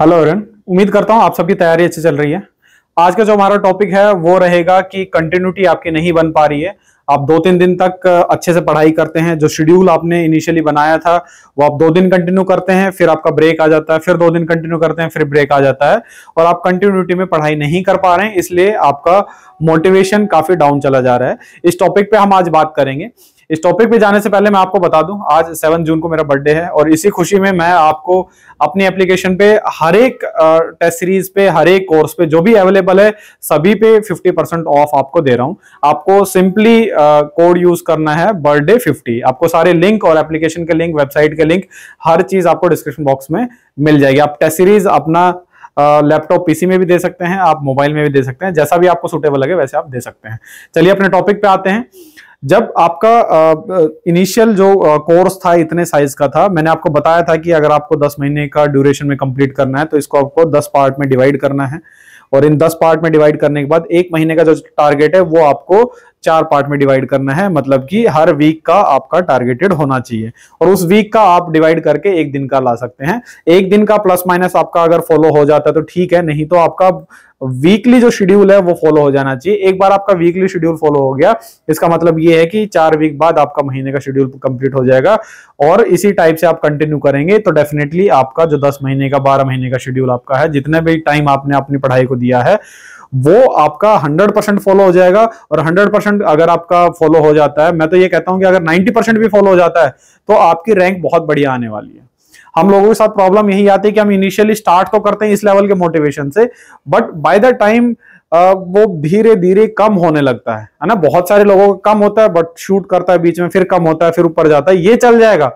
hello Arun उम्मीद करता हूँ आप सबकी तैयारी अच्छी चल रही है आज का जो हमारा टॉपिक है वो रहेगा कि कंटिन्यूटी आपकी नहीं बन पा रही है आप दो तीन दिन तक अच्छे से पढ़ाई करते हैं जो शेड्यूल आपने इनिशियली बनाया था वो आप दो दिन कंटिन्यू करते हैं फिर आपका ब्रेक आ जाता है फिर दो दिन कंटिन्यू करते हैं फिर ब्रेक आ जाता है और आप कंटिन्यूटी में पढ़ाई नहीं कर पा रहे हैं इसलिए आपका मोटिवेशन काफी डाउन चला जा रहा है इस टॉपिक पे हम आज बात करेंगे इस टॉपिक पे जाने से पहले मैं आपको बता दूं आज सेवन जून को मेरा बर्थडे है और इसी खुशी में मैं आपको अपनी एप्लीकेशन पे हर एक टेस्ट सीरीज पे हर एक कोर्स पे जो भी अवेलेबल है सभी पे 50 परसेंट ऑफ आपको दे रहा हूं आपको सिंपली कोड यूज करना है बर्थडे फिफ्टी आपको सारे लिंक और एप्लीकेशन के लिंक वेबसाइट के लिंक हर चीज आपको डिस्क्रिप्शन बॉक्स में मिल जाएगी आप टेस्ट सीरीज अपना लैपटॉप पीसी में भी दे सकते हैं आप मोबाइल में भी दे सकते हैं जैसा भी आपको सुटेबल लगे वैसे आप दे सकते हैं चलिए अपने टॉपिक पे आते हैं जब आपका इनिशियल जो कोर्स था इतने साइज का था मैंने आपको बताया था कि अगर आपको 10 महीने का ड्यूरेशन में कंप्लीट करना है तो इसको आपको 10 पार्ट में डिवाइड करना है और इन 10 पार्ट में डिवाइड करने के बाद एक महीने का जो टारगेट है वो आपको चार पार्ट में डिवाइड करना है मतलब कि हर वीक का आपका टारगेटेड होना चाहिए और उस वीक का आप डिवाइड करके एक दिन का ला सकते हैं एक दिन का प्लस माइनस आपका अगर फॉलो हो जाता है तो ठीक है नहीं तो आपका वीकली जो शेड्यूल है वो फॉलो हो जाना चाहिए एक बार आपका वीकली शेड्यूल फॉलो हो गया इसका मतलब ये है कि चार वीक बाद आपका महीने का शेड्यूल कंप्लीट हो जाएगा और इसी टाइप से आप कंटिन्यू करेंगे तो डेफिनेटली आपका जो दस महीने का बारह महीने का शेड्यूल आपका है जितने भी टाइम आपने अपनी पढ़ाई को दिया है वो आपका 100 परसेंट फॉलो हो जाएगा और 100 परसेंट अगर आपका फॉलो हो जाता है मैं तो ये कहता हूं कि अगर 90 परसेंट भी फॉलो हो जाता है तो आपकी रैंक बहुत बढ़िया आने वाली है हम लोगों के साथ प्रॉब्लम यही आती है कि हम इनिशियली स्टार्ट तो करते हैं इस लेवल के मोटिवेशन से बट बाय द टाइम वो धीरे धीरे कम होने लगता है है ना बहुत सारे लोगों का कम होता है बट शूट करता है बीच में फिर कम होता है फिर ऊपर जाता है ये चल जाएगा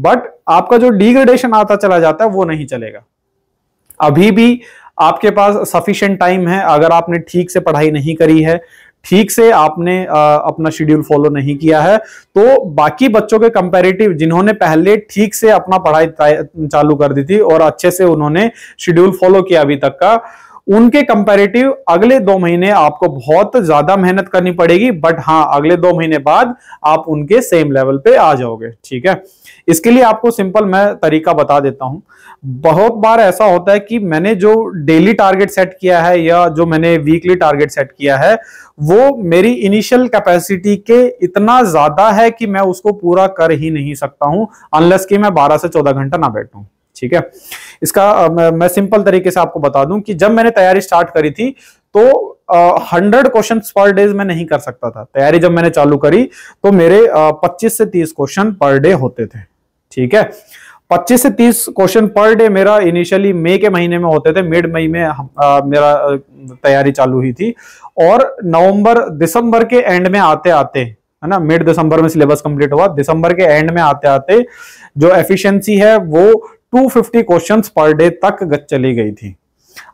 बट आपका जो डिग्रेडेशन आता चला जाता है वो नहीं चलेगा अभी भी आपके पास सफिशेंट टाइम है अगर आपने ठीक से पढ़ाई नहीं करी है ठीक से आपने आ, अपना शेड्यूल फॉलो नहीं किया है तो बाकी बच्चों के कंपैरेटिव जिन्होंने पहले ठीक से अपना पढ़ाई चालू कर दी थी और अच्छे से उन्होंने शेड्यूल फॉलो किया अभी तक का उनके कंपैरेटिव अगले दो महीने आपको बहुत ज्यादा मेहनत करनी पड़ेगी बट हाँ अगले दो महीने बाद आप उनके सेम लेवल पे आ जाओगे ठीक है इसके लिए आपको सिंपल मैं तरीका बता देता हूं बहुत बार ऐसा होता है कि मैंने जो डेली टारगेट सेट किया है या जो मैंने वीकली टारगेट सेट किया है वो मेरी इनिशियल कैपेसिटी के इतना ज्यादा है कि मैं उसको पूरा कर ही नहीं सकता हूं अनलेस कि मैं बारह से चौदह घंटा ना बैठूं ठीक है इसका मैं सिंपल तरीके से आपको बता दूं कि जब मैंने तैयारी स्टार्ट करी थी तो हंड्रेड क्वेश्चन पर डेज मैं नहीं कर सकता था तैयारी जब मैंने चालू करी तो मेरे पच्चीस से तीस क्वेश्चन पर डे होते थे ठीक है 25 से 30 क्वेश्चन पर डे मेरा इनिशियली मई के महीने में होते थे मिड मई में आ, मेरा तैयारी चालू हुई थी और नवंबर दिसंबर के एंड में आते आते है ना मिड दिसंबर में सिलेबस कंप्लीट हुआ दिसंबर के एंड में आते आते जो एफिशिएंसी है वो 250 क्वेश्चन पर डे तक चली गई थी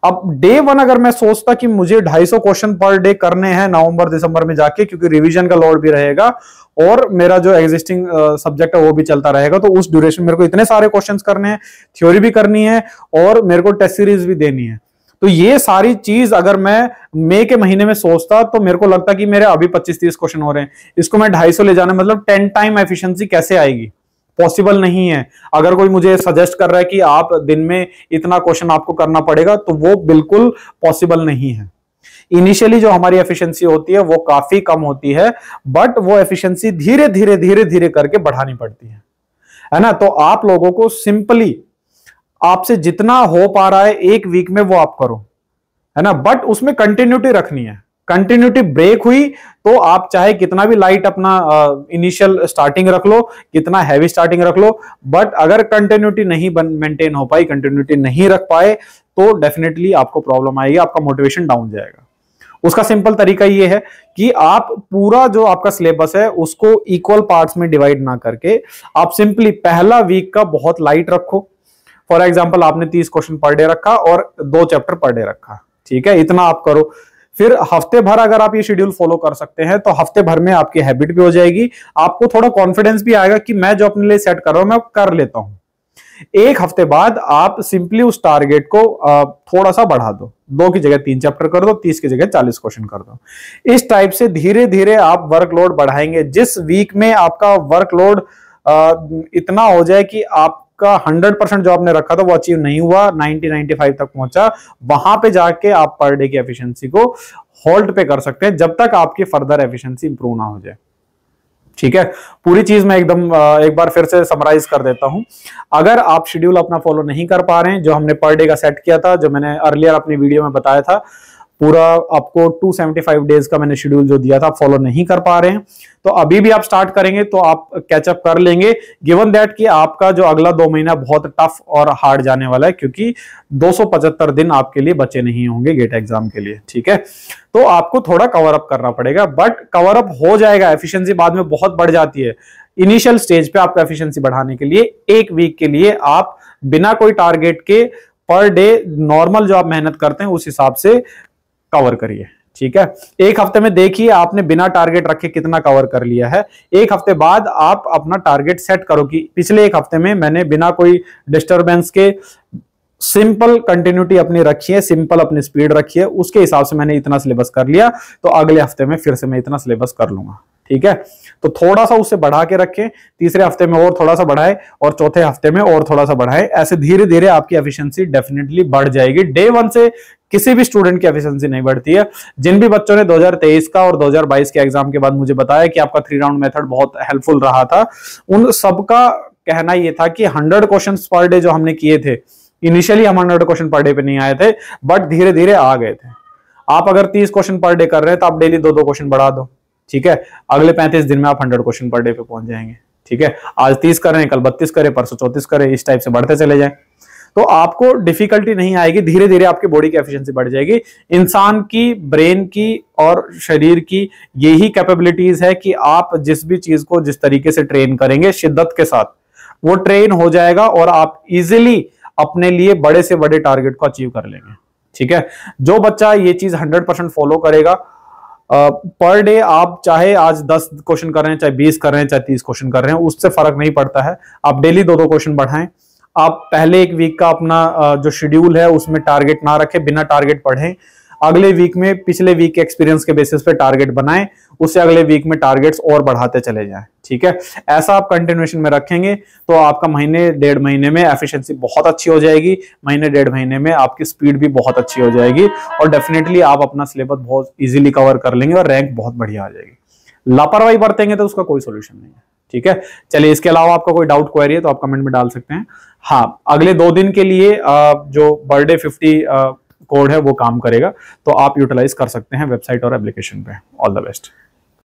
अब डे वन अगर मैं सोचता कि मुझे 250 क्वेश्चन पर डे करने हैं नवंबर दिसंबर में जाके क्योंकि रिवीजन का लोड भी रहेगा और मेरा जो एग्जिस्टिंग सब्जेक्ट है वो भी चलता रहेगा तो उस ड्यूरेशन मेरे को इतने सारे क्वेश्चंस करने हैं थ्योरी भी करनी है और मेरे को टेस्ट सीरीज भी देनी है तो ये सारी चीज अगर मैं मई के महीने में सोचता तो मेरे को लगता कि मेरे अभी 25-30 क्वेश्चन हो रहे हैं इसको मैं 250 ले जाना मतलब 10 टाइम एफिशिएंसी कैसे आएगी पॉसिबल नहीं है अगर कोई मुझे सजेस्ट कर रहा है कि आप दिन में इतना क्वेश्चन आपको करना पड़ेगा तो वो बिल्कुल पॉसिबल नहीं है इनिशियली जो हमारी एफिशिएंसी होती है वो काफी कम होती है बट वो एफिशिएंसी धीरे धीरे धीरे धीरे करके बढ़ानी पड़ती है है ना तो आप लोगों को सिंपली आपसे जितना हो पा रहा है एक वीक में वो आप करो है ना बट उसमें कंटिन्यूटी रखनी है कंटिन्यूटी ब्रेक हुई तो आप चाहे कितना भी लाइट अपना इनिशियल स्टार्टिंग रख लो कितना हैवी स्टार्टिंग रख लो बट अगर कंटिन्यूटी नहीं बन मेंटेन हो पाई कंटिन्यूटी नहीं रख पाए तो डेफिनेटली आपको प्रॉब्लम आएगी आपका मोटिवेशन डाउन जाएगा उसका सिंपल तरीका ये है कि आप पूरा जो आपका सिलेबस है उसको इक्वल पार्ट्स में डिवाइड ना करके आप सिंपली पहला वीक का बहुत लाइट रखो फॉर एग्जाम्पल आपने तीस क्वेश्चन पर डे रखा और दो चैप्टर पर डे रखा ठीक है इतना आप करो फिर हफ्ते भर अगर आप ये शेड्यूल फॉलो कर सकते हैं तो हफ्ते भर में आपकी हैबिट भी हो जाएगी आपको थोड़ा कॉन्फिडेंस भी आएगा कि मैं जो अपने लिए सेट कर रहा हूं मैं कर लेता हूं एक हफ्ते बाद आप सिंपली उस टारगेट को थोड़ा सा बढ़ा दो दो की जगह तीन चैप्टर कर दो तीस की जगह चालीस क्वेश्चन कर दो इस टाइप से धीरे धीरे आप वर्कलोड बढ़ाएंगे जिस वीक में आपका वर्कलोड इतना हो जाए कि आप का 100 परसेंट जो आपने रखा था वो अचीव नहीं हुआ 90 95 तक पहुंचा वहां पे जाके आप पर डे की एफिशिएंसी को होल्ड पे कर सकते हैं जब तक आपकी फर्दर एफिशिएंसी इंप्रूव ना हो जाए ठीक है पूरी चीज मैं एकदम एक बार फिर से समराइज कर देता हूं अगर आप शेड्यूल अपना फॉलो नहीं कर पा रहे हैं जो हमने पर डे का सेट किया था जो मैंने अर्लियर अपनी वीडियो में बताया था पूरा आपको 275 डेज का मैंने शेड्यूल जो दिया था फॉलो नहीं कर पा रहे हैं तो अभी भी आप स्टार्ट करेंगे तो आप कैचअप कर लेंगे गिवन दैट कि आपका जो अगला दो महीना बहुत टफ और हार्ड जाने वाला है क्योंकि 275 दिन आपके लिए बचे नहीं होंगे गेट एग्जाम के लिए ठीक है तो आपको थोड़ा कवर अप करना पड़ेगा बट कवर अप हो जाएगा एफिशियंसी बाद में बहुत बढ़ जाती है इनिशियल स्टेज पे आपका एफिशियंसी बढ़ाने के लिए एक वीक के लिए आप बिना कोई टारगेट के पर डे नॉर्मल जो आप मेहनत करते हैं उस हिसाब से कवर करिए ठीक है एक हफ्ते में देखिए आपने बिना टारगेट रखे कितना कवर कर लिया है एक हफ्ते बाद आप अपना टारगेट सेट करो कि पिछले एक हफ्ते में मैंने बिना कोई डिस्टर्बेंस के सिंपल कंटिन्यूटी अपनी रखी है सिंपल अपनी स्पीड रखी है उसके हिसाब से मैंने इतना सिलेबस कर लिया तो अगले हफ्ते में फिर से मैं इतना सिलेबस कर लूंगा ठीक है तो थोड़ा सा उसे बढ़ा के रखें तीसरे हफ्ते में और थोड़ा सा बढ़ाए और चौथे हफ्ते में और थोड़ा सा बढ़ाए ऐसे धीरे धीरे आपकी एफिशिएंसी डेफिनेटली बढ़ जाएगी डे वन से किसी भी स्टूडेंट की एफिशिएंसी नहीं बढ़ती है जिन भी बच्चों ने 2023 का और 2022 के एग्जाम के बाद मुझे बताया कि आपका थ्री राउंड मेथड बहुत हेल्पफुल रहा था उन सबका कहना यह था कि हंड्रेड क्वेश्चन पर डे जो हमने किए थे इनिशियली हम हंड्रेड क्वेश्चन पर डे पे नहीं आए थे बट धीरे धीरे आ गए थे आप अगर तीस क्वेश्चन पर डे कर रहे हैं तो आप डेली दो दो क्वेश्चन बढ़ा दो ठीक है अगले पैंतीस दिन में आप हंड्रेड क्वेश्चन पर डे पे पहुंच जाएंगे ठीक है आज तीस करें कल बत्तीस करें परसों चौतीस करें इस टाइप से बढ़ते चले जाए तो आपको डिफिकल्टी नहीं आएगी धीरे धीरे आपकी बॉडी की एफिशिएंसी बढ़ जाएगी इंसान की ब्रेन की और शरीर की यही कैपेबिलिटीज है कि आप जिस भी चीज को जिस तरीके से ट्रेन करेंगे शिद्दत के साथ वो ट्रेन हो जाएगा और आप इजिली अपने लिए बड़े से बड़े टारगेट को अचीव कर लेंगे ठीक है जो बच्चा ये चीज हंड्रेड परसेंट फॉलो करेगा पर डे आप चाहे आज दस क्वेश्चन कर रहे हैं चाहे बीस कर रहे हैं चाहे तीस क्वेश्चन कर रहे हैं उससे फर्क नहीं पड़ता है आप डेली दो दो क्वेश्चन बढ़ाएं आप पहले एक वीक का अपना जो शेड्यूल है उसमें टारगेट ना रखें बिना टारगेट पढ़ें अगले वीक में पिछले वीक के एक्सपीरियंस के बेसिस पे टारगेट बनाएं उससे अगले वीक में टारगेट्स और बढ़ाते चले जाएं ठीक है ऐसा आप कंटिन्यूएशन में रखेंगे तो आपका महीने डेढ़ महीने में एफिशिएंसी बहुत अच्छी हो जाएगी महीने डेढ़ महीने में आपकी स्पीड भी बहुत अच्छी हो जाएगी और डेफिनेटली आप अपना सिलेबस बहुत ईजिली कवर कर लेंगे और रैंक बहुत बढ़िया आ जाएगी लापरवाही बरतेंगे तो उसका कोई सोल्यूशन नहीं है ठीक है चलिए इसके अलावा आपका कोई डाउट क्वेरी है तो आप कमेंट में डाल सकते हैं हाँ अगले दो दिन के लिए जो बर्थडे फिफ्टी कोड है वो काम करेगा तो आप यूटिलाइज कर सकते हैं वेबसाइट और एप्लीकेशन पे ऑल द बेस्ट